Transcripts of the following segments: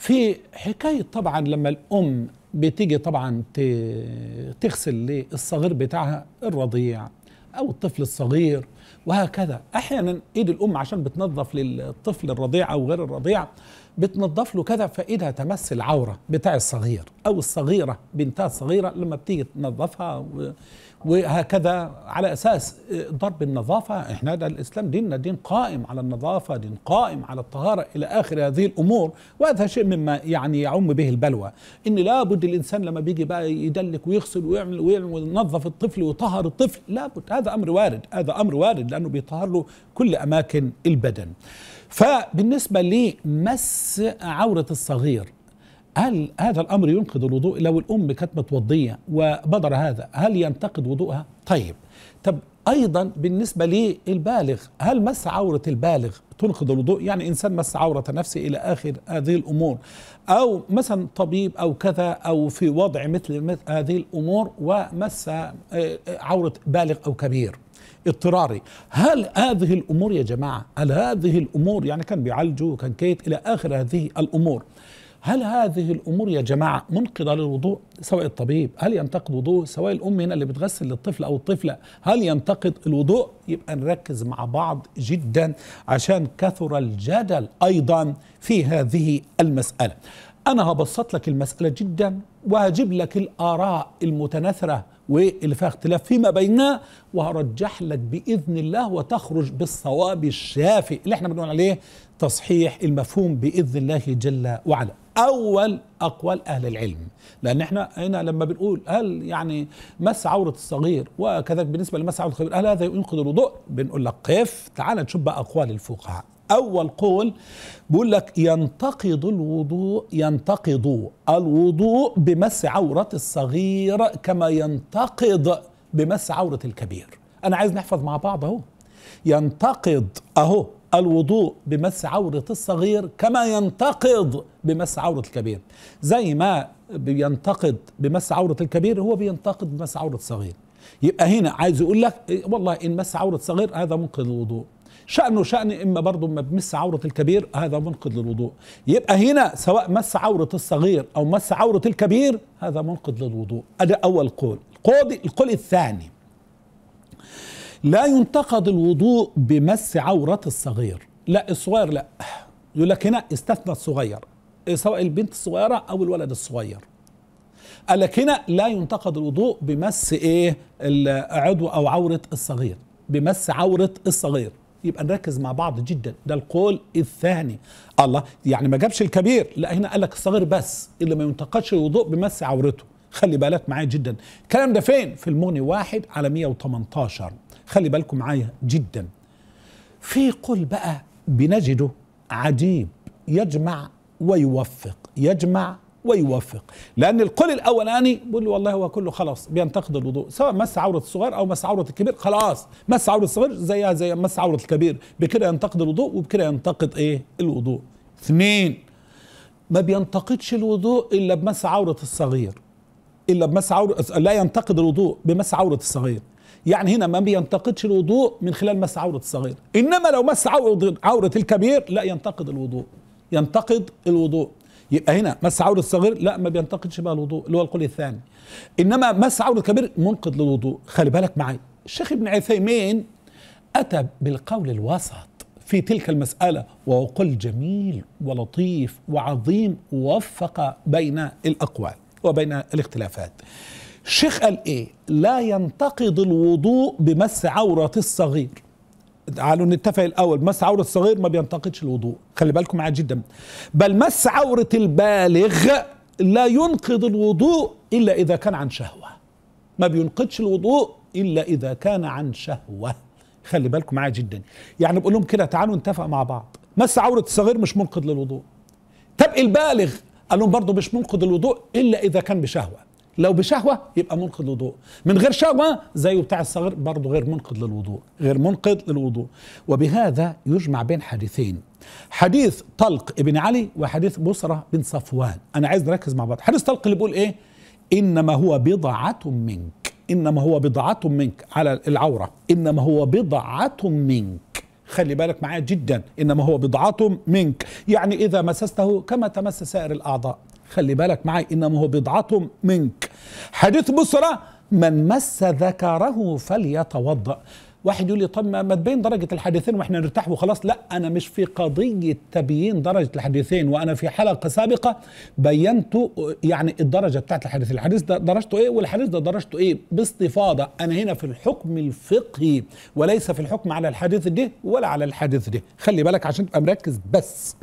في حكاية طبعا لما الأم بتيجي طبعا تغسل للصغير بتاعها الرضيع أو الطفل الصغير وهكذا أحيانا إيد الأم عشان بتنظف للطفل الرضيع أو غير الرضيع بتنضف له كذا فإذا تمس العوره بتاع الصغير او الصغيره بنتها الصغيره لما بتيجي تنظفها وهكذا على اساس آه، ضرب النظافه احنا ده الاسلام ديننا دين قائم على النظافه دين قائم على الطهاره الى اخر هذه الامور وهذا شيء مما يعني يعم به البلوى ان لابد الانسان لما بيجي بقى يدلك ويغسل ويعمل ويعمل وينظف الطفل ويطهر الطفل لابد هذا امر وارد هذا امر وارد لانه بيطهر له كل اماكن البدن فبالنسبة لمس عورة الصغير هل هذا الأمر ينقض الوضوء لو الأم كانت متوضية وبدر هذا هل ينتقد وضوءها؟ طيب طب ايضا بالنسبه للبالغ هل مس عوره البالغ تنقض الوضوء يعني انسان مس عوره نفسه الى اخر هذه الامور او مثلا طبيب او كذا او في وضع مثل هذه الامور ومس آه، آه، عوره بالغ او كبير اضطراري هل هذه الامور يا جماعه هل هذه الامور يعني كان بيعالجوا كان كيت الى اخر هذه الامور هل هذه الامور يا جماعه منقضه للوضوء سواء الطبيب هل ينتقد وضوء سواء الام هنا اللي بتغسل للطفل او الطفله هل ينتقد الوضوء يبقى نركز مع بعض جدا عشان كثر الجدل ايضا في هذه المساله انا هبسط لك المساله جدا وهجيب لك الاراء المتناثره واللي فيها اختلاف فيما بيننا وهرجح لك باذن الله وتخرج بالصواب الشافي اللي احنا بنقول عليه تصحيح المفهوم باذن الله جل وعلا اول اقوال اهل العلم لان احنا هنا لما بنقول هل يعني مس عوره الصغير وكذلك بالنسبه لمس عوره الكبير هل هذا ينقض الوضوء بنقول لك قف تعال نشوف بقى اقوال الفقهاء اول قول بيقول لك ينتقض الوضوء ينتقض الوضوء بمس عوره الصغير كما ينتقض بمس عوره الكبير انا عايز نحفظ مع بعض اهو ينتقض اهو الوضوء بمس عورة الصغير كما ينتقض بمس عورة الكبير زي ما بينتقد بمس عورة الكبير هو بينتقد بمس عورة الصغير يبقى هنا عايز يقول لك والله إن مس عورة صغير هذا منقض للوضوء شأنه شأن إما برضه ما بمس عورة الكبير هذا منقض للوضوء يبقى هنا سواء مس عورة الصغير أو مس عورة الكبير هذا منقض للوضوء هذا أول قول القول الثاني لا ينتقد الوضوء بمس عورة الصغير لا الصغير لا يقول لك هنا استثنى الصغير سواء البنت الصغيرة أو الولد الصغير قال لك هنا لا ينتقد الوضوء بمس ايه العضو او عوره الصغير بمس عوره الصغير يبقى نركز مع بعض جدا ده القول الثاني الله يعني ما جابش الكبير لا هنا قال لك الصغير بس اللي ما ينتقدش الوضوء بمس عورته خلي بالك معايا جدا الكلام ده فين في المغني واحد على 118 خلي بالكم معايا جدا في قل بقى بنجده عجيب يجمع ويوفق يجمع ويوفق لان القل الاولاني بيقول والله هو كله خلاص بينتقد الوضوء سواء مس عوره الصغير او مس عوره الكبير خلاص مس عوره الصغير زيها زي مس عوره الكبير بكده ينتقد الوضوء وبكده ينتقد ايه الوضوء اثنين ما بينتقدش الوضوء الا بمس عوره الصغير الا بمس عوره لا ينتقد الوضوء بمس عوره الصغير يعني هنا ما بينتقدش الوضوء من خلال مس عورة الصغير إنما لو مس عورة الكبير لا ينتقد الوضوء ينتقد الوضوء يبقى هنا مس عورة الصغير لا ما بينتقدش بقى الوضوء اللي هو القول الثاني إنما مس عورة الكبير منقد للوضوء خلي بالك معايا الشيخ ابن عثيمين أتى بالقول الوسط في تلك المسألة وهو قول جميل ولطيف وعظيم ووفق بين الأقوال وبين الاختلافات الشيخ قال ايه لا ينتقض الوضوء بمس عورة الصغير تعالوا نتفق الاول مس عورة الصغير ما بينتقضش الوضوء خلي بالكم معايا جدا بل مس عورة البالغ لا ينقض الوضوء الا اذا كان عن شهوة ما بينقضش الوضوء الا اذا كان عن شهوة خلي بالكم معايا جدا يعني بقول لهم كده تعالوا نتفق مع بعض مس عورة الصغير مش منقض للوضوء طب البالغ قال لهم برضه مش منقض الوضوء الا اذا كان بشهوه لو بشهوه يبقى منقض للوضوء من غير شهوه زيه بتاع الصغير برضه غير منقض للوضوء غير منقض للوضوء وبهذا يجمع بين حديثين حديث طلق ابن علي وحديث بصرة بن صفوان أنا عايز نركز مع بعض حديث طلق اللي بيقول إيه إنما هو بضعة منك إنما هو بضعة منك على العورة إنما هو بضعة منك خلي بالك معاه جدا إنما هو بضعة منك يعني إذا مسسته كما تمس سائر الأعضاء خلي بالك معي إنما هو بضعة منك حديث بصرة من مس ذكره فليتوضأ واحد يقول لي طب ما تبين درجه الحديثين واحنا نرتاح وخلاص لا انا مش في قضيه تبيين درجه الحديثين وانا في حلقه سابقه بينت يعني الدرجه بتاعت الحديث الحديث ده درجته ايه والحديث ده درجته ايه باستفاضه انا هنا في الحكم الفقهي وليس في الحكم على الحديث ده ولا على الحديث ده خلي بالك عشان تبقى مركز بس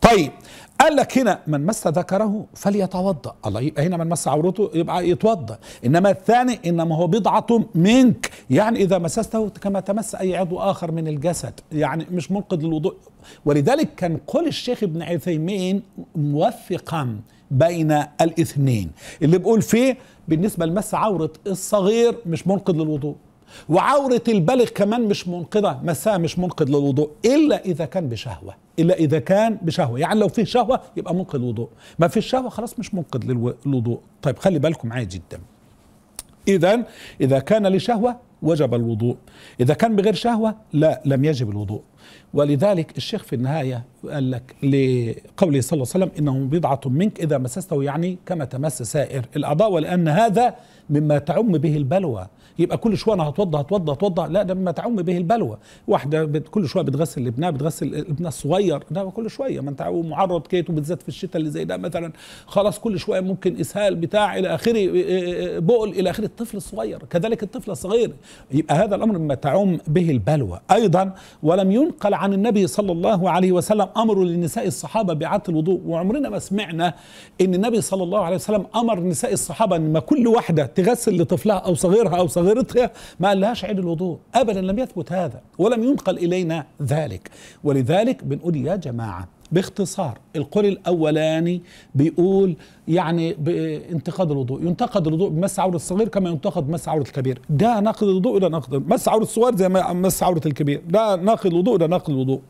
طيب قال لك هنا من مس ذكره فليتوضا الله يبقى هنا من مس عورته يبقى يتوضا انما الثاني انما هو بضعه منك يعني اذا مسسته كما تمس اي عضو اخر من الجسد يعني مش منقذ للوضوء ولذلك كان قول الشيخ ابن عثيمين موفقا بين الاثنين اللي بيقول فيه بالنسبه لمس عوره الصغير مش منقذ للوضوء وعورة البلغ كمان مش منقذة مساء مش منقذ للوضوء إلا إذا كان بشهوة إلا إذا كان بشهوة يعني لو فيه شهوة يبقى منقذ الوضوء ما فيش شهوة خلاص مش منقذ للوضوء طيب خلي بالكم معايا جدا إذا إذا كان لشهوة وجب الوضوء إذا كان بغير شهوة لا لم يجب الوضوء ولذلك الشيخ في النهاية قال لك لقوله صلى الله عليه وسلم إنه بضعة منك إذا مسسته يعني كما تمس سائر الأعضاء ولأن هذا مما تعم به البلوى يبقى كل شويه انا هتوضى هتوضى هتوضى لا ده مما تعم به البلوى واحده كل شويه بتغسل ابنها بتغسل ابنها الصغير ده كل شويه ما انت معرض كيت وبالذات في الشتاء اللي زي ده مثلا خلاص كل شويه ممكن اسهال بتاع الى اخره إيه، إيه، إيه، بؤل الى اخره الطفل الصغير كذلك الطفل الصغير يبقى هذا الامر مما تعم به البلوى ايضا ولم ين ينقل عن النبي صلى الله عليه وسلم امر لنساء الصحابه باعاده الوضوء وعمرنا ما سمعنا ان النبي صلى الله عليه وسلم امر نساء الصحابه ان ما كل واحده تغسل لطفلها او صغيرها او صغيرتها ما قالهاش عيد الوضوء ابدا لم يثبت هذا ولم ينقل الينا ذلك ولذلك بنقول يا جماعه باختصار القول الاولاني بيقول يعني بانتقاد الوضوء ينتقد الوضوء بمس عوره الصغير كما ينتقد مس عوره الكبير ده ناقد الوضوء ده ناقد مس عوره الصغير زي ما مس عوره الكبير ده ناقد الوضوء ده ناقد الوضوء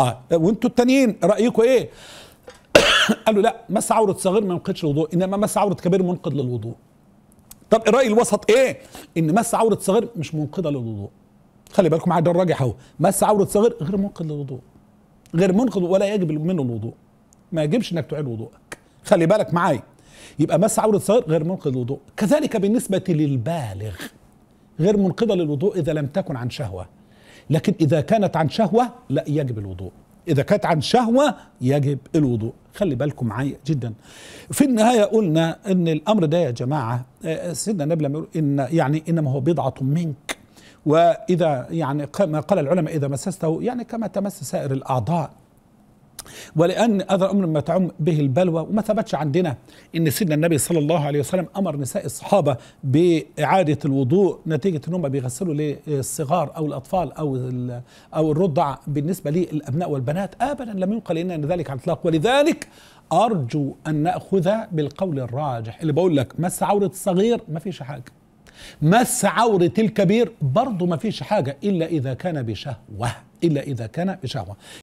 اه وانتوا التانيين رايكم ايه قالوا لا مس عوره صغير ما ينقضش الوضوء انما مس عوره كبير منقض للوضوء طب الراي الوسط ايه ان مس عوره صغير مش منقضه للوضوء خلي بالكم معايا ده الراجح اهو مس عوره صغير غير منقض للوضوء غير منقض ولا يجب منه الوضوء ما يجبش انك تعيد وضوءك خلي بالك معايا يبقى مس عورة صغير غير منقض الوضوء كذلك بالنسبة للبالغ غير منقضة للوضوء إذا لم تكن عن شهوة لكن إذا كانت عن شهوة لا يجب الوضوء إذا كانت عن شهوة يجب الوضوء خلي بالكم معايا جدا في النهاية قلنا أن الأمر ده يا جماعة آه، سيدنا النبي لما يقول إن يعني إنما هو بضعة منك وإذا يعني كما قال العلماء إذا مسسته يعني كما تمس سائر الأعضاء ولأن هذا أمر ما تعم به البلوى وما ثبتش عندنا أن سيدنا النبي صلى الله عليه وسلم أمر نساء الصحابة بإعادة الوضوء نتيجة أنهم بيغسلوا للصغار أو الأطفال أو أو الرضع بالنسبة للأبناء والبنات أبدا لم ينقل لنا ذلك على الإطلاق ولذلك أرجو أن نأخذ بالقول الراجح اللي بقول لك مس عورة الصغير ما فيش حاجة مس عورة الكبير برضه ما فيش حاجة إلا إذا كان بشهوة إلا إذا كان بشهوة